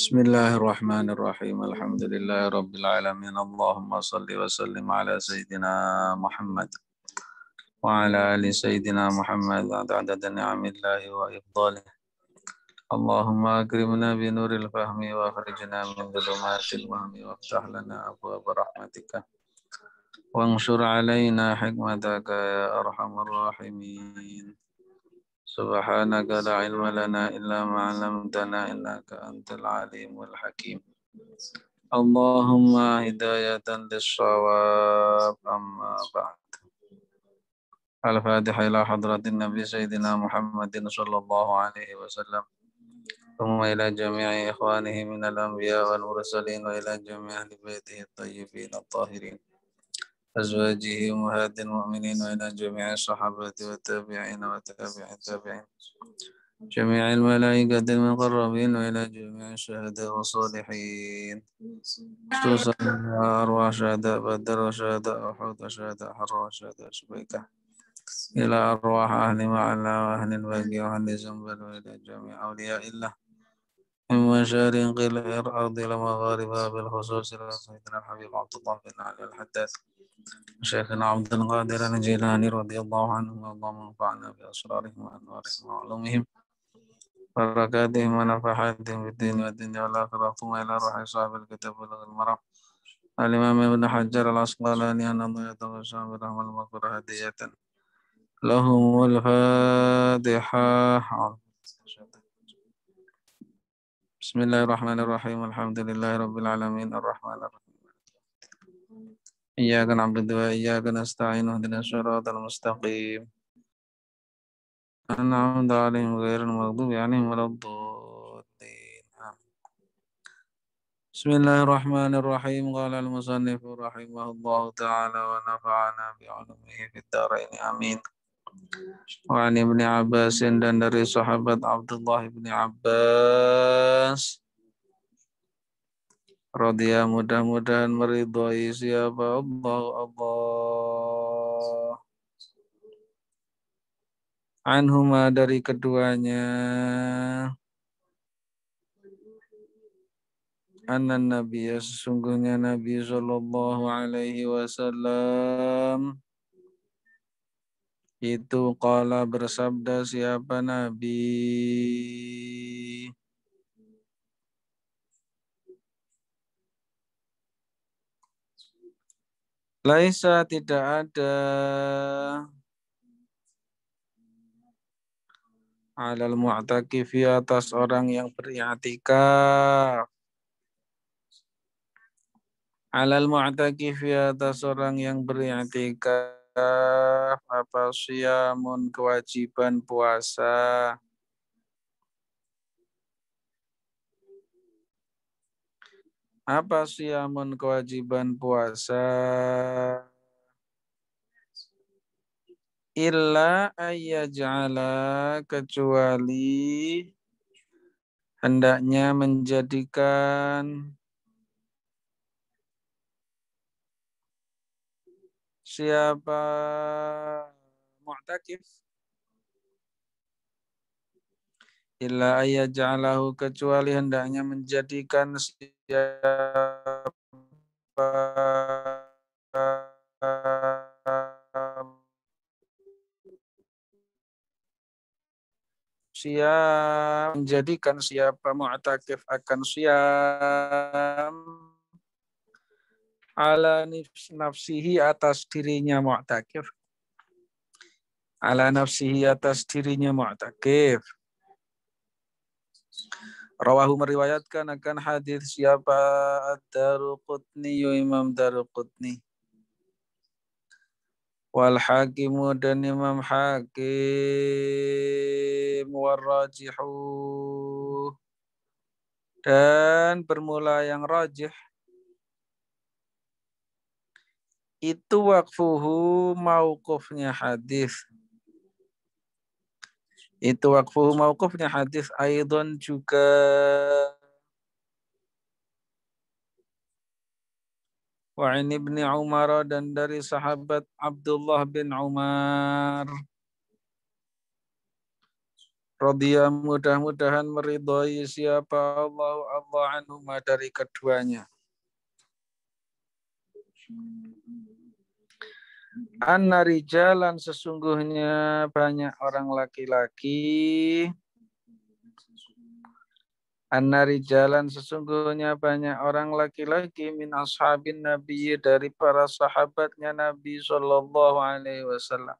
بسم الله الرحمن الرحيم الحمد لله رب العالمين اللهم صل وسلم على سيدنا محمد وعلى آل سيدنا محمد عدد نعم الله وإفضاله اللهم أكرمنا بنور الفهم وأخرجنا من ظلمات الوهم وافتح لنا أبواب رحمتك وانشر علينا حكمتك يا أرحم الراحمين سبحانك لا علم لنا إلا ما علمتنا إنك أنت العليم الحكيم اللهم هداية للصواب أما بعد الفاتحة إلى حضرة النبي سيدنا محمد صلى الله عليه وسلم ثم إلى جميع إخوانه من الأنبياء والمرسلين وإلى جميع أهل بيته الطيبين الطاهرين أزواجه أمهات المؤمنين وإلى جميع الصحابة والتابعين وتابع التابعين جميع الملائكة المقربين وإلى جميع الشهداء والصالحين خصوصا أرواح شهداء بدر وشهداء أحد وشهداء حر وشهداء شبيكة إلى أرواح أهل معنا وأهل الباقي وأهل زنبل وإلى جميع أولياء الله من مشارق الأرض إلى مغاربها بالخصوص إلى سيدنا الحبيب عبد الله بن علي الحداد شيخنا عبد القادر الجيلاني رضي الله عنه اللهم انفعنا بأسرارهم وأنوارهم وعلومهم بركاتهم ونفحاتهم في الدين والدنيا والآخرة ثم إلى روح صاحب الكتاب بلغ المرام الإمام ابن حجر العسقلاني أن الله يتغشى برحمة المغفرة هدية لهم الفاتحة بسم الله الرحمن الرحيم الحمد لله رب العالمين الرحمن الرحيم Iyyaka na'budu wa iyyaka nasta'in ihdinas siratal mustaqim An'amta 'alaihim ghairal maghdubi Bismillahirrahmanirrahim qala al musannif amin Wa dan dari sahabat Abdullah ibn Abbas Rodia mudah-mudahan meridhoi siapa Allah Allah. Anhuma dari keduanya. Anan Nabi ya sesungguhnya Nabi Shallallahu Alaihi Wasallam itu kala bersabda siapa Nabi Laisa tidak ada alal mu'takif ya atas orang yang beriktikaf. Alal mu'takif ya atas orang yang beriktikaf apa siamun kewajiban puasa Apa siamun kewajiban puasa? Illa ayyaj'ala kecuali hendaknya menjadikan siapa mu'takif illa ayyaj'alahu kecuali hendaknya menjadikan siapa siap menjadikan siapa mu'takif akan siam ala nafsihi atas dirinya mu'takif ala nafsihi atas dirinya mu'takif Rawahu meriwayatkan akan hadis siapa Ad-Daruqutni Imam Daruqutni. Wal hakim dan Imam Hakim war rajihu dan bermula yang rajih itu wakfuhu mauqufnya hadis itu waqfu mauqufnya hadis Aidon juga Wa ibni Umar dan dari sahabat Abdullah bin Umar. Radhiya mudah-mudahan meridhai siapa Allah Allah anhuma dari keduanya. Anna rijalan sesungguhnya banyak orang laki-laki. Anna rijalan sesungguhnya banyak orang laki-laki min ashabin nabi dari para sahabatnya Nabi Shallallahu Alaihi Wasallam.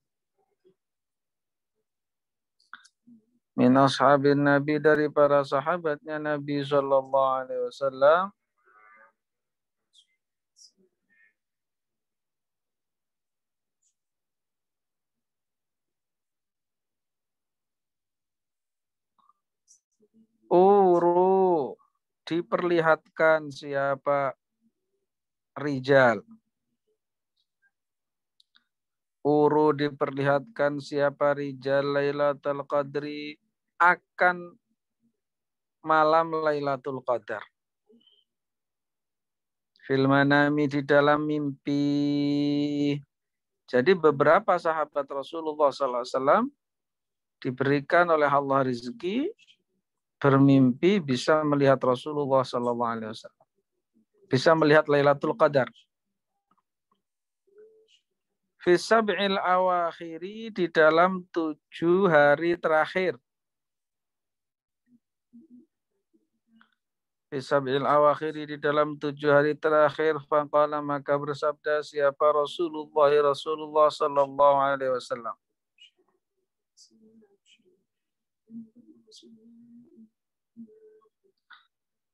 Min ashabin nabi dari para sahabatnya Nabi Shallallahu Alaihi Wasallam Uru diperlihatkan siapa rijal. Uru diperlihatkan siapa rijal Lailatul Qadri akan malam Lailatul Qadar. Fil manami di dalam mimpi. Jadi beberapa sahabat Rasulullah SAW diberikan oleh Allah rezeki bermimpi bisa melihat Rasulullah SAW, bisa melihat Lailatul Qadar. Fisab'il awakhiri di dalam tujuh hari terakhir. Fisab'il awakhiri di dalam tujuh hari terakhir. Fakala maka bersabda siapa Rasulullah Rasulullah Sallallahu Alaihi Wasallam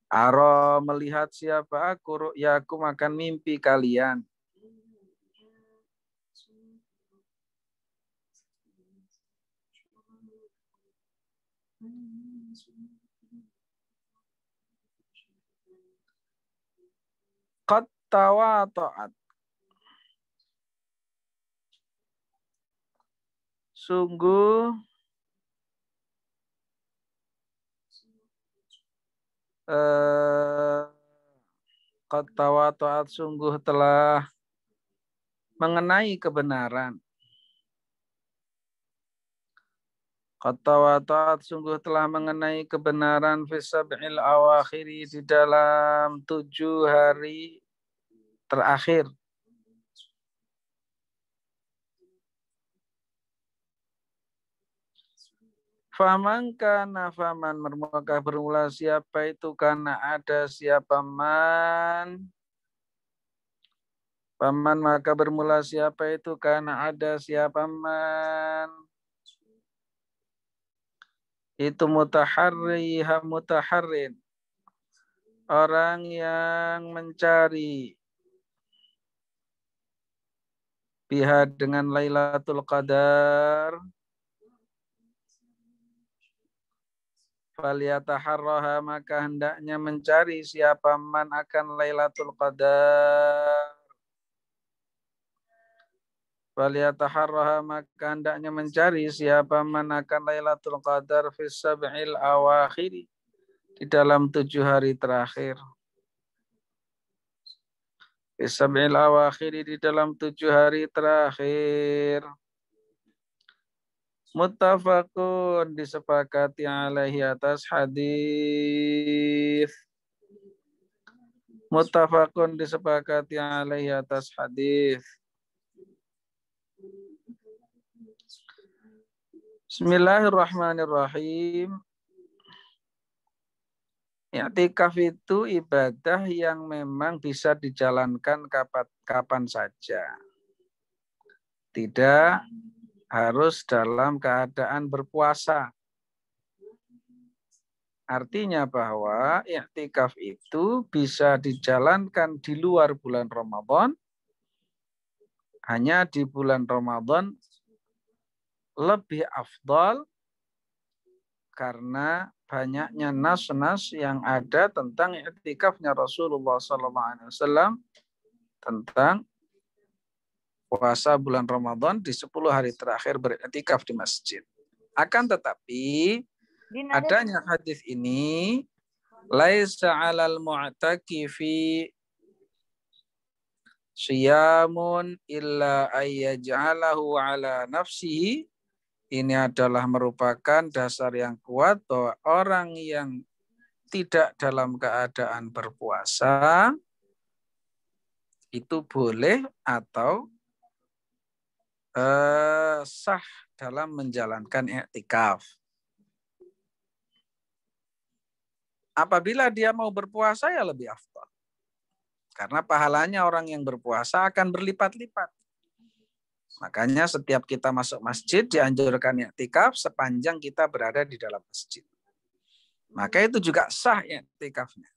Aro melihat siapa aku ya aku akan mimpi kalian. Qad taat. Sungguh qad eh, sungguh telah mengenai kebenaran. Qad sungguh telah mengenai kebenaran fisab'il awakhiri di dalam tujuh hari terakhir. Faman kana faman maka bermula siapa itu karena ada siapa man Faman maka bermula siapa itu karena ada siapa man itu mutaharri mutaharrin orang yang mencari pihak dengan Lailatul Qadar Faliyataharroha maka hendaknya mencari siapa man akan Lailatul Qadar. Faliyataharroha maka hendaknya mencari siapa man akan Lailatul Qadar fi sab'il awakhir di dalam tujuh hari terakhir. Fi sab'il awakhir di dalam tujuh hari terakhir. Muttafaqun disepakati alaihi atas hadis. Muttafaqun disepakati alaihi atas hadis. Bismillahirrahmanirrahim. Iktikaf itu ibadah yang memang bisa dijalankan kapan, kapan saja. Tidak harus dalam keadaan berpuasa. Artinya bahwa iktikaf itu bisa dijalankan di luar bulan Ramadan, hanya di bulan Ramadan lebih afdal karena banyaknya nas-nas yang ada tentang iktikafnya Rasulullah SAW tentang puasa bulan Ramadan di 10 hari terakhir beriktikaf di masjid. Akan tetapi adanya hadis ini laisa 'alal mu'takifi siyamun illa ayyaj'alahu 'ala nafsihi ini adalah merupakan dasar yang kuat bahwa orang yang tidak dalam keadaan berpuasa itu boleh atau Eh, sah dalam menjalankan iktikaf. Apabila dia mau berpuasa ya lebih afdal. Karena pahalanya orang yang berpuasa akan berlipat-lipat. Makanya setiap kita masuk masjid dianjurkan iktikaf sepanjang kita berada di dalam masjid. Maka itu juga sah iktikafnya.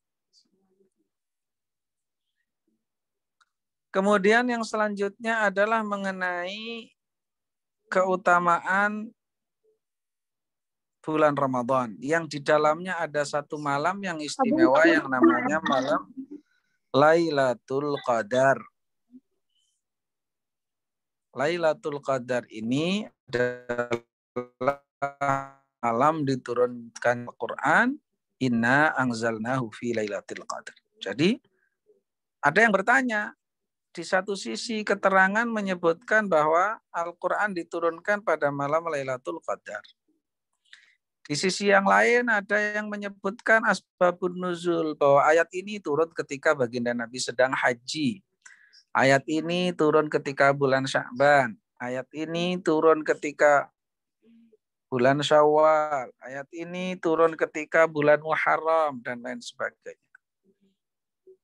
Kemudian yang selanjutnya adalah mengenai keutamaan bulan Ramadan yang di dalamnya ada satu malam yang istimewa yang namanya malam Lailatul Qadar. Lailatul Qadar ini adalah malam diturunkan Al-Qur'an Inna anzalnahu fi Lailatul Qadar. Jadi ada yang bertanya, di satu sisi keterangan menyebutkan bahwa Al-Quran diturunkan pada malam Lailatul Qadar. Di sisi yang lain ada yang menyebutkan asbabun nuzul bahwa ayat ini turun ketika baginda Nabi sedang haji. Ayat ini turun ketika bulan Sya'ban. Ayat ini turun ketika bulan Syawal. Ayat ini turun ketika bulan Muharram dan lain sebagainya.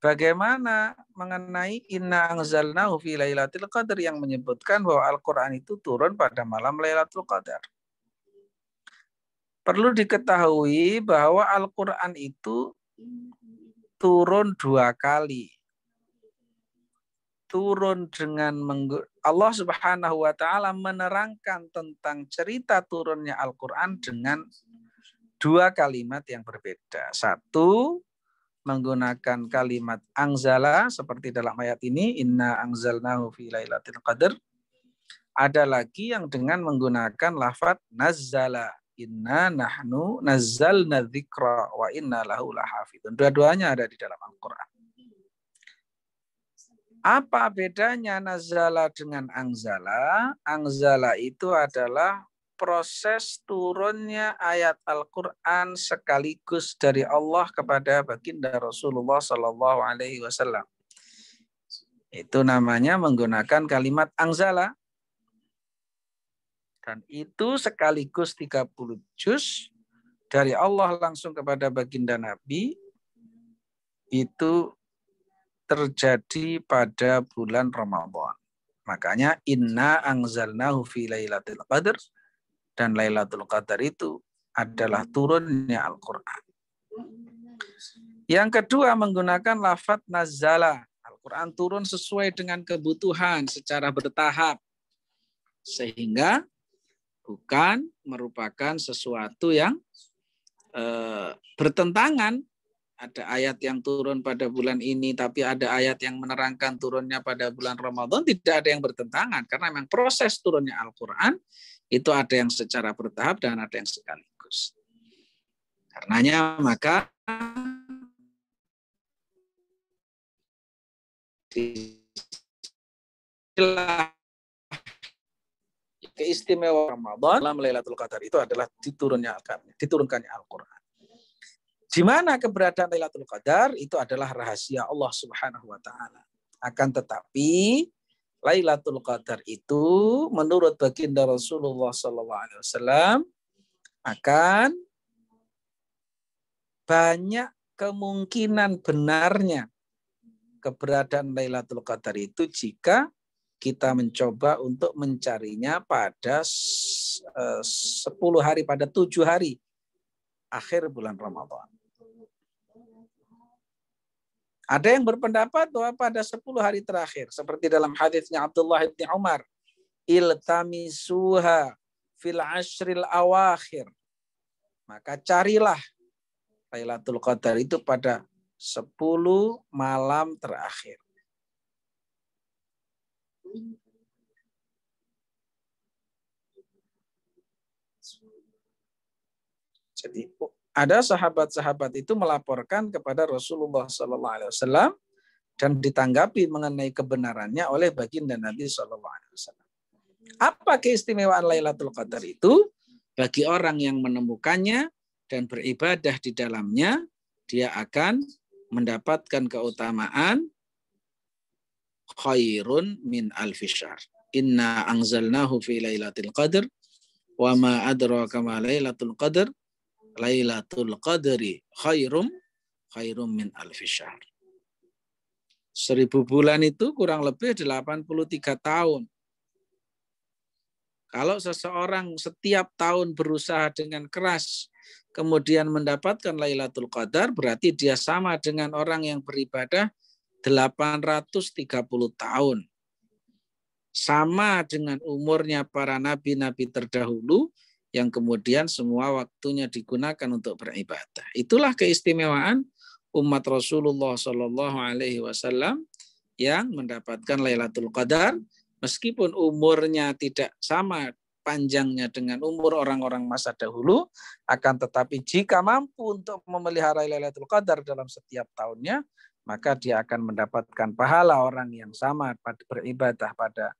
Bagaimana mengenai inna anzalnahu fi lailatul qadar yang menyebutkan bahwa Al-Qur'an itu turun pada malam Lailatul Qadar. Perlu diketahui bahwa Al-Qur'an itu turun dua kali. Turun dengan Allah Subhanahu wa taala menerangkan tentang cerita turunnya Al-Qur'an dengan dua kalimat yang berbeda. Satu, menggunakan kalimat angzala seperti dalam ayat ini inna angzalnahu fi lailatul qadar ada lagi yang dengan menggunakan lafat nazzala inna nahnu nazzalna dzikra wa inna lahu lahafidun dua-duanya ada di dalam Al-Qur'an apa bedanya nazala dengan angzala? Angzala itu adalah proses turunnya ayat Al-Quran sekaligus dari Allah kepada baginda Rasulullah Sallallahu Alaihi Wasallam. Itu namanya menggunakan kalimat angzala. Dan itu sekaligus 30 juz dari Allah langsung kepada baginda Nabi itu terjadi pada bulan Ramadan. Makanya inna angzalnahu fi lailatul qadr dan Lailatul Qadar itu adalah turunnya Al-Quran. Yang kedua menggunakan lafat nazala. Al-Quran turun sesuai dengan kebutuhan secara bertahap. Sehingga bukan merupakan sesuatu yang e, bertentangan. Ada ayat yang turun pada bulan ini, tapi ada ayat yang menerangkan turunnya pada bulan Ramadan. Tidak ada yang bertentangan, karena memang proses turunnya Al-Quran itu ada yang secara bertahap dan ada yang sekaligus. Karenanya maka keistimewaan Ramadan dalam Lailatul Qadar itu adalah diturunnya diturunkannya Al-Qur'an. Di mana keberadaan Lailatul Qadar itu adalah rahasia Allah Subhanahu wa taala. Akan tetapi Lailatul Qadar itu menurut baginda Rasulullah SAW, akan banyak kemungkinan benarnya keberadaan Lailatul Qadar itu jika kita mencoba untuk mencarinya pada 10 eh, hari, pada tujuh hari akhir bulan Ramadan. Ada yang berpendapat bahwa pada 10 hari terakhir seperti dalam hadisnya Abdullah bin Umar, iltamisuha fil ashril awakhir. Maka carilah Lailatul Qadar itu pada 10 malam terakhir. Jadi ada sahabat-sahabat itu melaporkan kepada Rasulullah Sallallahu Alaihi Wasallam dan ditanggapi mengenai kebenarannya oleh baginda Nabi Sallallahu Alaihi Wasallam. Apa keistimewaan Lailatul Qadar itu? Bagi orang yang menemukannya dan beribadah di dalamnya, dia akan mendapatkan keutamaan khairun min al-fishar. Inna anzalnahu fi lailatul Qadar, wa ma adraka ma lailatul Qadar. Lailatul Qadri khairum khairum min alfi Seribu bulan itu kurang lebih 83 tahun. Kalau seseorang setiap tahun berusaha dengan keras, kemudian mendapatkan Lailatul Qadar, berarti dia sama dengan orang yang beribadah 830 tahun. Sama dengan umurnya para nabi-nabi terdahulu yang kemudian semua waktunya digunakan untuk beribadah. Itulah keistimewaan umat Rasulullah Shallallahu Alaihi Wasallam yang mendapatkan Lailatul Qadar meskipun umurnya tidak sama panjangnya dengan umur orang-orang masa dahulu, akan tetapi jika mampu untuk memelihara Lailatul Qadar dalam setiap tahunnya, maka dia akan mendapatkan pahala orang yang sama beribadah pada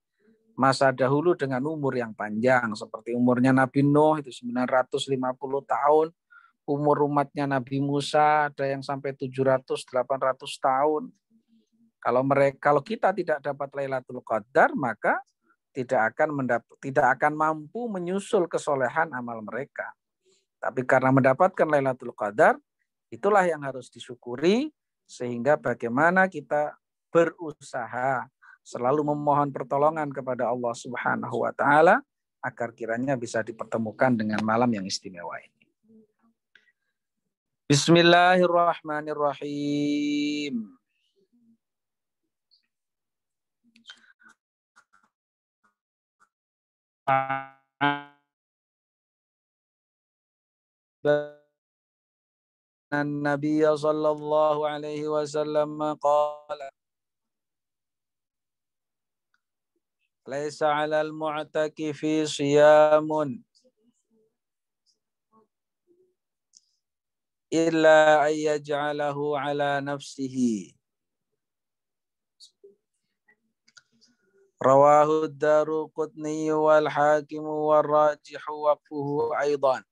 masa dahulu dengan umur yang panjang seperti umurnya Nabi Nuh itu 950 tahun, umur umatnya Nabi Musa ada yang sampai 700 800 tahun. Kalau mereka kalau kita tidak dapat Lailatul Qadar maka tidak akan mendapat tidak akan mampu menyusul kesolehan amal mereka. Tapi karena mendapatkan Lailatul Qadar itulah yang harus disyukuri sehingga bagaimana kita berusaha selalu memohon pertolongan kepada Allah Subhanahu wa taala agar kiranya bisa dipertemukan dengan malam yang istimewa ini. Bismillahirrahmanirrahim. Nabi صلى الله عليه وسلم قال ليس على المعتكف صيام إلا أن يجعله على نفسه رواه الدار قطني والحاكم والراجح وقفه أيضا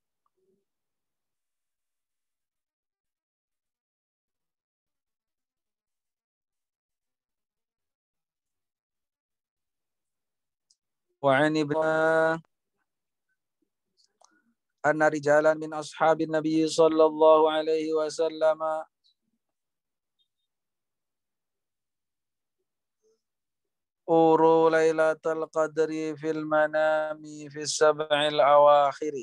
وعن ابن أن رجالا من أصحاب النبي صلى الله عليه وسلم أوروا ليلة القدر في المنام في السبع الأواخر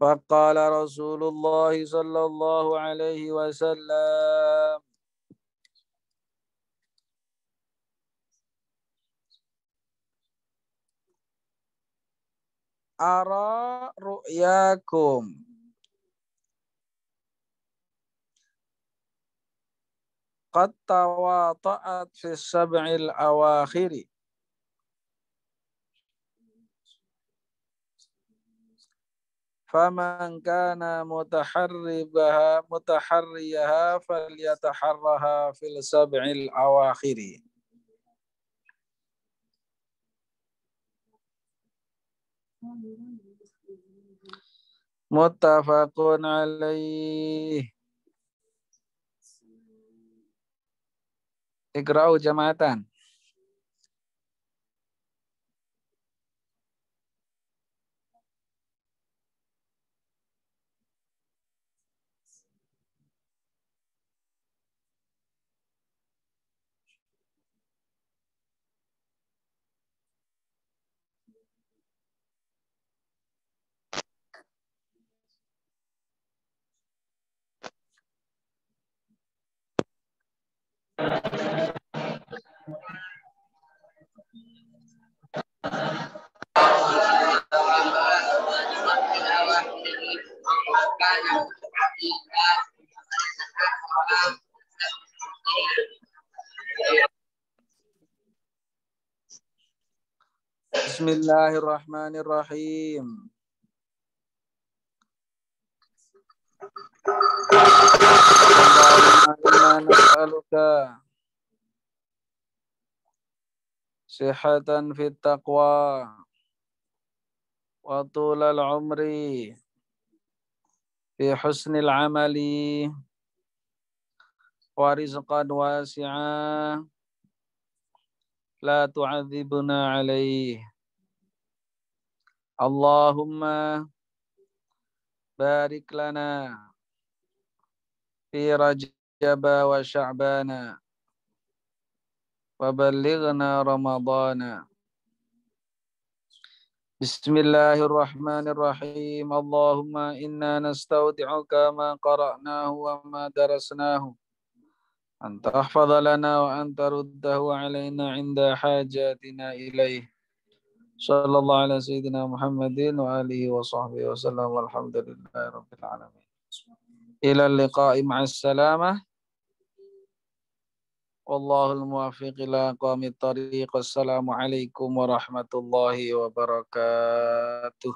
فقال رسول الله صلى الله عليه وسلم أرى رؤياكم قد تواطأت في السبع الأواخر فمن كان متحربها متحريها فليتحرها في السبع الأواخر Muttafaqun alaih. ikrau jamaatan. Bismillahirrahmanirrahim. Sehatan fit taqwa wa tulal umri fi husnil amali wa rizqan wasi'a la tu'adzibna alaih Allahumma barik lana fi rajab wa shabana wa balighna ramadana بسم الله الرحمن الرحيم اللهم إنا نستودعك ما قرأناه وما درسناه أن تحفظ لنا وأن ترده علينا عند حاجاتنا إليه صلى الله على سيدنا محمد وآله وصحبه وسلم والحمد لله رب العالمين إلى اللقاء مع السلامة Wallahul muwaffiq ila qawmit tariq. Assalamualaikum warahmatullahi wabarakatuh.